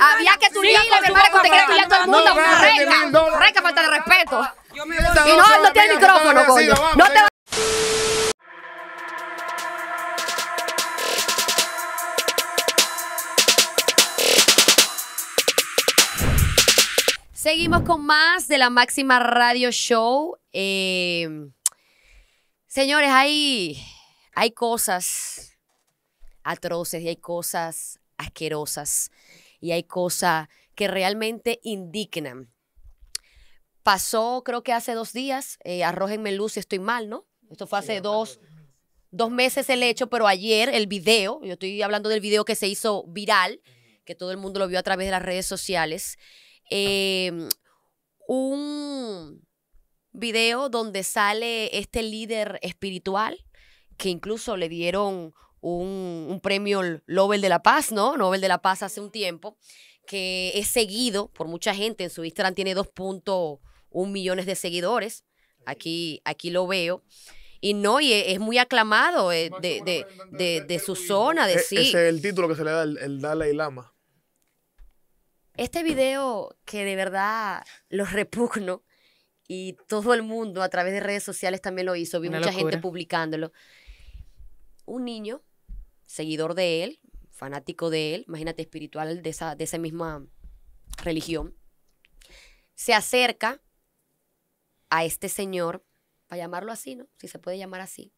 Había que tunear a la mi hermana, que te quería tunear todo el mundo. Reca, reca, falta de respeto. Y no, no tiene micrófono, coño. No te eh. va. Seguimos con más de la Máxima Radio Show. Eh, señores, hay, hay cosas atroces y hay cosas asquerosas y hay cosas que realmente indignan. Pasó, creo que hace dos días, eh, arrójenme luz si estoy mal, ¿no? Esto fue hace dos, dos meses el hecho, pero ayer el video, yo estoy hablando del video que se hizo viral, que todo el mundo lo vio a través de las redes sociales, em, un video donde sale este líder espiritual que incluso le dieron un, premio Nobel de la Paz, ¿no? Nobel de la Paz hace un tiempo, que es seguido por mucha gente. En su Instagram tiene 2.1 millones de seguidores. Aquí, aquí lo veo. Y no, y e, es muy aclamado eh, de, su zona, de e, Ese es el título que se le da el, Dalai Lama. Este video que de verdad los repugno y todo el mundo a través de redes sociales también lo hizo, vi mucha gente publicándolo. Un niño seguidor de él, fanático de él, imagínate, espiritual de esa, misma religión, se acerca a este señor, para llamarlo así, ¿no? Si se puede llamar así.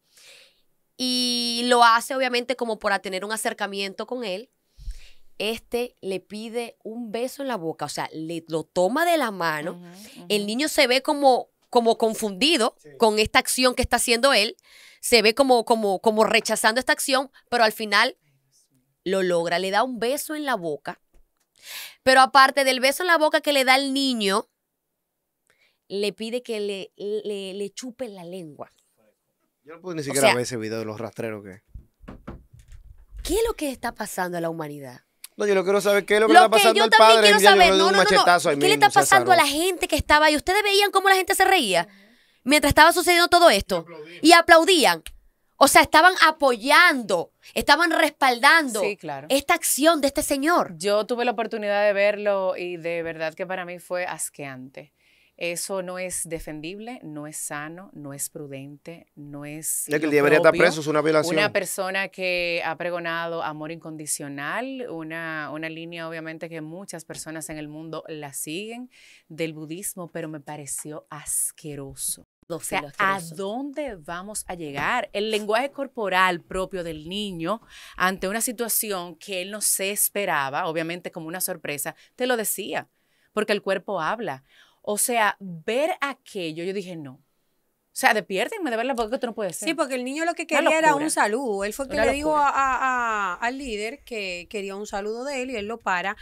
Y lo hace obviamente como para tener un acercamiento con él. Este le pide un beso en la boca, o sea, le, lo toma de la mano. El niño se ve como como confundido con esta acción que está haciendo él, se ve como, como, como rechazando esta acción, pero al final lo logra, le da un beso en la boca. Pero aparte del beso en la boca que le da el niño, le pide que le, le, chupe la lengua. Yo no puedo ni siquiera ver ese video de los rastreros que... ¿Qué es lo que está pasando a la humanidad? No, yo lo quiero saber qué es lo que, está pasando ¿Qué le está pasando a la gente que estaba ahí? ¿Ustedes veían cómo la gente se reía mientras estaba sucediendo todo esto? Y aplaudían. O sea, estaban apoyando, estaban respaldando esta acción de este señor. Yo tuve la oportunidad de verlo y de verdad que para mí fue asqueante. Eso no es defendible, no es sano, no es prudente, no es. Ya que el debería estar preso, es una violación. Una persona que ha pregonado amor incondicional, una, una línea obviamente que muchas personas en el mundo la siguen del budismo, pero me pareció asqueroso. O sea, ¿a dónde vamos a llegar? El lenguaje corporal propio del niño ante una situación que él no se esperaba, obviamente como una sorpresa, te lo decía, porque el cuerpo habla. O sea, ver aquello, yo dije, no. O sea, despiértenme de verlo porque esto no puede ser. Sí, porque el niño lo que quería era un saludo. Él fue el que le dijo al líder que quería un saludo de él y él lo para.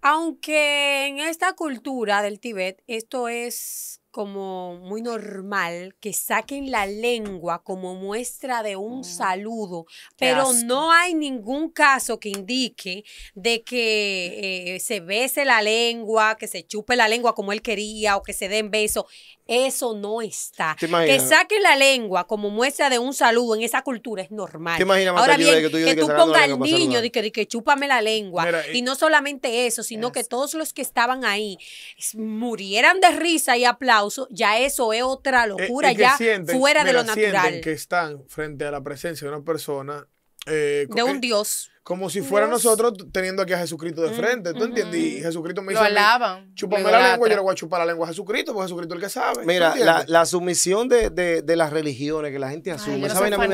Aunque en esta cultura del Tíbet esto es como muy normal que saquen la lengua como muestra de un oh, saludo, pero no hay ningún caso que indique de que eh, se bese la lengua, que se chupe la lengua como él quería o que se den besos. Eso no está. Que saquen la lengua como muestra de un saludo en esa cultura es normal. Ahora bien, que tú, pongas al niño y que, que chúpame la lengua. y, no solamente eso, sino que todos los que estaban ahí murieran de risa y aplausos ya eso es otra locura, ya fuera de lo natural. que están frente a la presencia de una persona eh, de un eh, Dios. Como si fuera nosotros teniendo aquí a Jesucristo de frente, ¿tú entiendes? Y Jesucristo me lo dice, alaban, chúpame la lengua, yo le voy a chupar la lengua a Jesucristo, porque Jesucristo es el que sabe. Mira, la, la, sumisión de, de, de, las religiones que la gente asume, Ay, esa vaina me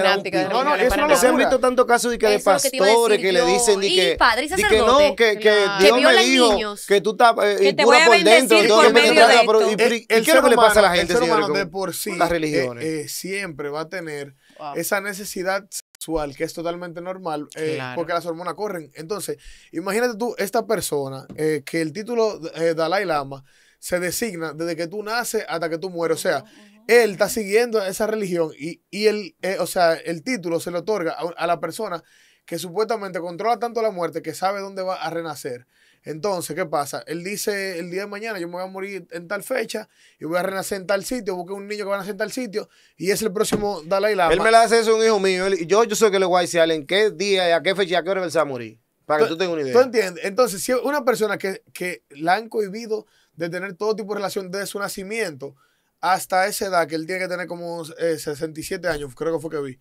No, no, eso no se han visto tantos casos de que de pastores que, le dicen y que, y que no, que, que Dios me dijo que tú estás eh, por dentro, ¿Y qué es lo que le pasa a la gente, de las religiones? Siempre va a tener esa necesidad que es totalmente normal, eh, porque las hormonas corren. Entonces, imagínate tú, esta persona, eh, que el título eh, Dalai Lama se designa desde que tú naces hasta que tú mueres. O sea, él está siguiendo esa religión y, él, o sea, el título se le otorga a, a, la persona que supuestamente controla tanto la muerte que sabe dónde va a renacer. Entonces, ¿qué pasa? Él dice, el día de mañana yo me voy a morir en tal fecha y voy a renacer en tal sitio, busqué un niño que va a nacer en tal sitio y es el próximo Dalai Lama. Él me la hace eso un hijo mío. yo, yo sé que le voy a decir en qué día y a qué fecha y a qué hora él se va a morir. Para que tú, tengas una idea. ¿Tú entiendes? Entonces, si una persona que, que la han cohibido de tener todo tipo de relación desde su nacimiento hasta esa edad, que él tiene que tener como 67 eh, años, creo que fue que vi,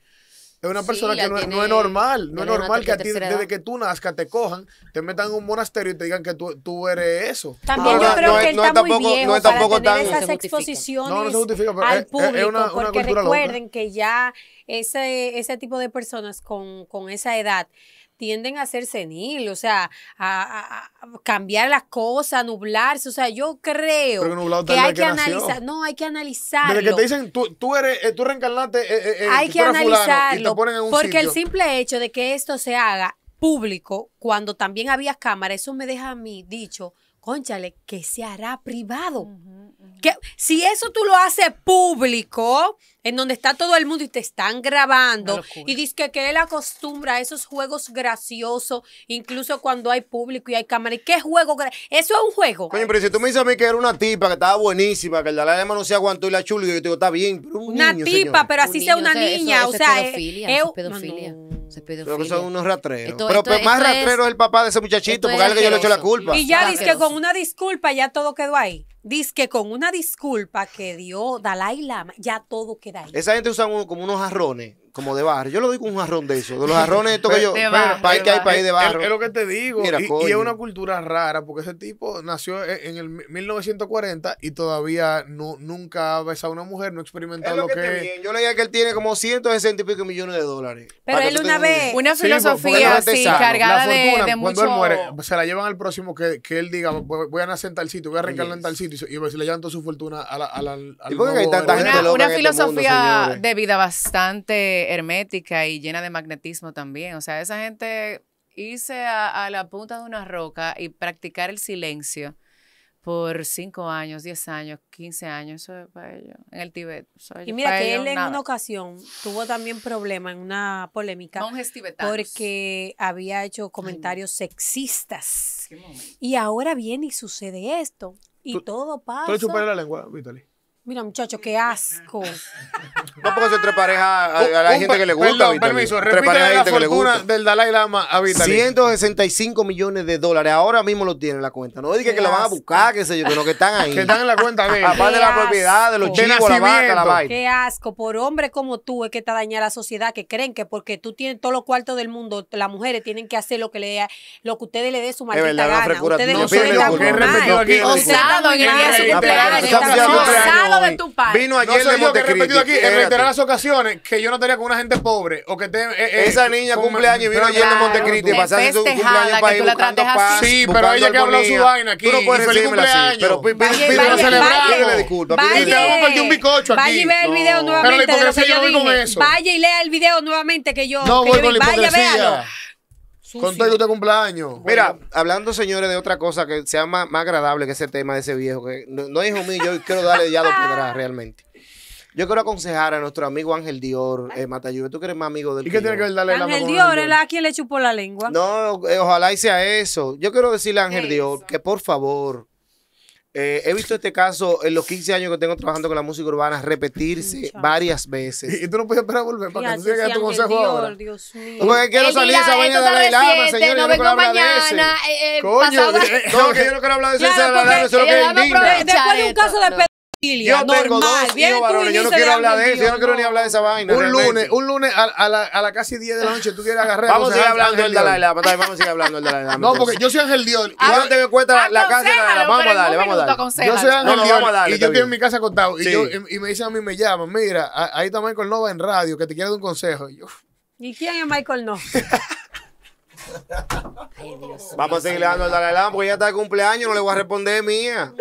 es una persona que no, es normal. No es normal que a ti, desde que tú nazcas, te cojan, te metan en un monasterio y te digan que tú, tú eres eso. También yo creo que él no está muy no es tampoco para tener esas exposiciones al público, porque recuerden que ya ese, ese tipo de personas con, con esa edad tienden a ser senil, o sea, a, cambiar las cosas, a nublarse. O sea, yo creo que hay que, analizar. No, hay que analizar. Pero que te dicen, tú, tú eres, eh, tú reencarnaste. Eh, eh, eh hay que en porque el simple hecho de que esto se haga público, cuando también había cámara, eso me deja a mí dicho, conchale, que se hará privado. Que, si eso tú lo haces público, en donde está todo el mundo y te están grabando y dice que, él acostumbra a esos juegos graciosos, incluso cuando hay público y hay cámara. ¿Y qué juego? Eso es un juego. Coño, pero si tú me dices a mí que era una tipa, que estaba buenísima, que el Dalai Lama no se aguantó y la chula, yo te digo, está bien, pero un una tipa, pero así sea una niña. o sea, es pedofilia. pedofilia. son unos ratreros. pero, más ratrero es el papá de ese muchachito, porque es ya que yo le echó la culpa. Y ya dice que con una disculpa ya todo quedó ahí. Dice que con una disculpa que dio Dalai Lama ya todo quedó esa gente usa como unos jarrones como de bar Yo lo doy con un jarrón de eso, de los jarrones estos que yo. De que hay país de barro. Es, lo que te digo. y, es una cultura rara, porque ese tipo nació e, en el 1940 y todavía no, nunca ha besado a una mujer, no ha experimentado lo, que, es. Yo leía que él tiene como 160 y pico millones de dólares. Pero él una vez, una filosofía así, cargada de, Cuando él muere, se la llevan al próximo que, que él diga, voy a nacer en tal sitio, voy a arrancarlo en tal sitio, y, si pues, le llevan toda su fortuna a la. A la ¿Y por hay tanta gente Una, una este filosofía de vida bastante hermética y llena de magnetismo también. O sea, esa gente irse a, la punta de una roca y practicar el silencio por cinco años, diez años, 15 años, eso es para ellos, en el Tíbet. y mira que él en una ocasión tuvo también problema en una polémica porque había hecho comentarios sexistas. y ahora viene y sucede esto. Y todo pasa. le la lengua, Vitaly. Mira, muchachos qué asco. No, porque entre tres parejas a, la gente que le gusta. Perdón, permiso, la fortuna del Dalai Lama 165 millones de dólares. Ahora mismo lo tienen en la cuenta. No diga que, la van a buscar, qué sé yo, que no, que están ahí. que están en la cuenta Aparte de la propiedad, de los chivos la vaca, la vaina. Qué asco. Por hombres como tú es que está dañada la sociedad, que creen que porque tú tienes todos los cuartos del mundo, las mujeres tienen que hacer lo que le lo que ustedes le dé su maldita verdad, gana. Ustedes no, no son tan Osado en el lo de tu padre. Vino ayer no soy de yo que he repetido aquí en reiteradas ocasiones que yo no tenía con una gente pobre o que eh, eh, esa niña cumpleaños y vino ayer de Montecristi pasaste su cumpleaños para ir buscando paz. Sí, pero ella que habló su vaina aquí. Tú no puedes feliz cumpleaños. Pero pídele celebrar, pídele disculpas. Y te vamos un bicocho aquí. Vaya y vea el video nuevamente. Pero la hipocresía yo no con eso. Vaya y lea el video nuevamente que yo. No voy con la hipocresía. Con todo cumpleaños. Mira, hablando, señores, de otra cosa que sea más, agradable que ese tema de ese viejo, que no, es mío, yo quiero darle ya dos piedras realmente. Yo quiero aconsejar a nuestro amigo Ángel Dior, eh, tú que eres más amigo del ¿Y qué tiene que ver darle la Ángel Dior, él a quien le chupó la lengua. No, eh, ojalá y sea eso. Yo quiero decirle a Ángel Dior que por favor, eh, he visto este caso en los 15 años que tengo trabajando con la música urbana repetirse varias veces. Y tú no puedes esperar a volver para que tú sigas a tu consejo Dios, ahora. Dios mío. Porque quiero salir esa vaina de la Lama, señor. No eh, eh, yo no quiero hablar de eso. Coño, no, yo no quiero hablar de eso. de es lo que es Después de un caso de yo dos yo no quiero hablar de eso, yo no quiero ni hablar de esa vaina. Un lunes, un lunes a, la, casi 10 de la noche, tú quieres agarrar. Vamos a seguir hablando del Dalai Lama, vamos a seguir hablando del Dalai Lama. No, porque yo soy Ángel Dios, Y yo no te ah, cuesta la casa Vamos a darle, vamos a darle. Yo soy Ángel y yo estoy en mi casa acostado. Y me dicen a mí, me llaman, mira, ahí está Michael Nova en radio, que te quiere dar un consejo. ¿Y quién es Michael Nova? Vamos a seguir dando el Dalai Lama porque ya está de cumpleaños, no le voy a responder mía.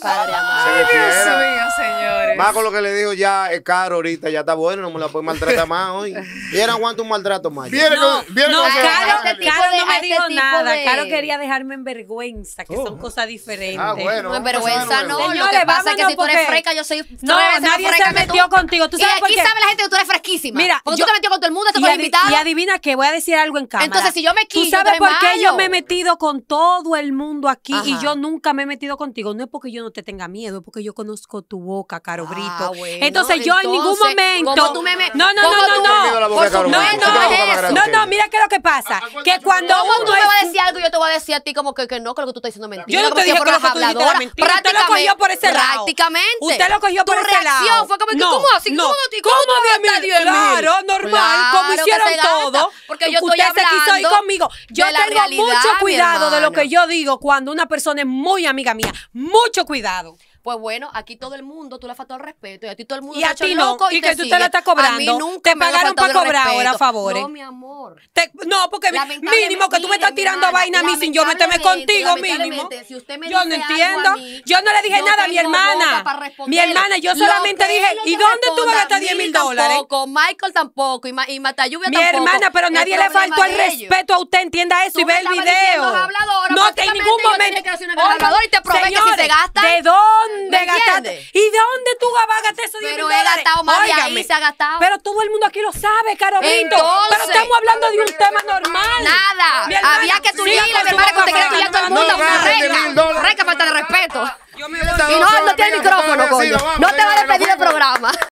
Padre ah, amado. Dios mío, señores. Más con lo que le dijo ya es caro ahorita, ya está bueno, no me la puede maltratar más hoy. Y cuánto un maltrato más. Viene no, no, Caro, este no me dijo este nada. Caro quería dejarme en vergüenza, que son oh. cosas diferentes. Ah, no, en vergüenza no. lo que pasa es que si tú eres fresca, yo soy No, nadie se metió contigo. ¿Tú sabes y aquí sabe la gente que tú eres fresquísima. Mira, tú te metió con todo el mundo, te puedes invitar. Y adivina que voy a decir algo en cámara. Entonces, si yo me quito ¿tú sabes por qué yo me he metido con todo el mundo aquí y yo nunca me he metido contigo? No es porque yo no te tenga miedo porque yo conozco tu boca, Caro ah, Brito. entonces yo en ningún momento. ¿cómo tú No, no, no, no, no. no, no, no, no, mira qué es lo que pasa. Que cuando uno tú me vas a decir algo, yo te voy a decir a ti como que, que no, que lo que tú estás diciendo es mentira. Yo no te dije que lo que tú dijiste Usted lo cogió por ese lado. Prácticamente. Usted lo cogió por ese lado. fue como que, ¿cómo así? ¿Cómo de mí? Claro, normal, como hicieron todo. Porque yo estoy hablando. Usted se quiso ir conmigo. Yo tengo mucho cuidado de lo que yo digo cuando una persona es muy amiga mía. Mucho cuidado cuidado. Pues bueno, aquí todo el mundo, tú le faltó faltado el respeto y a ti todo el mundo y a ti no, y, que tú te la estás cobrando. nunca te pagaron para cobrar ahora favores. No, mi amor. no, porque mínimo que tú me estás tirando vaina a mí sin yo meterme contigo mínimo. yo no entiendo. yo no le dije nada a mi hermana. Mi hermana, yo solamente dije, ¿y dónde tú me a gastar 10 mil dólares? Michael tampoco y, tampoco. Mi hermana, pero nadie le faltó el respeto a usted, entienda eso y ve el video. No, en ningún momento. y te señores, gasta. ¿De dónde? ¿Y de dónde tú vas a gastar esos 10 mil dólares? Pero he gastado más de ahí, se ha gastado. Pero todo el mundo aquí lo sabe, Caro Pero estamos hablando de un tema normal. Nada. Había que Y la mi hermano, que usted quiera todo el mundo. No, una reca. Reca falta de respeto. Y no, no tiene micrófono, coño. No te va a despedir el programa.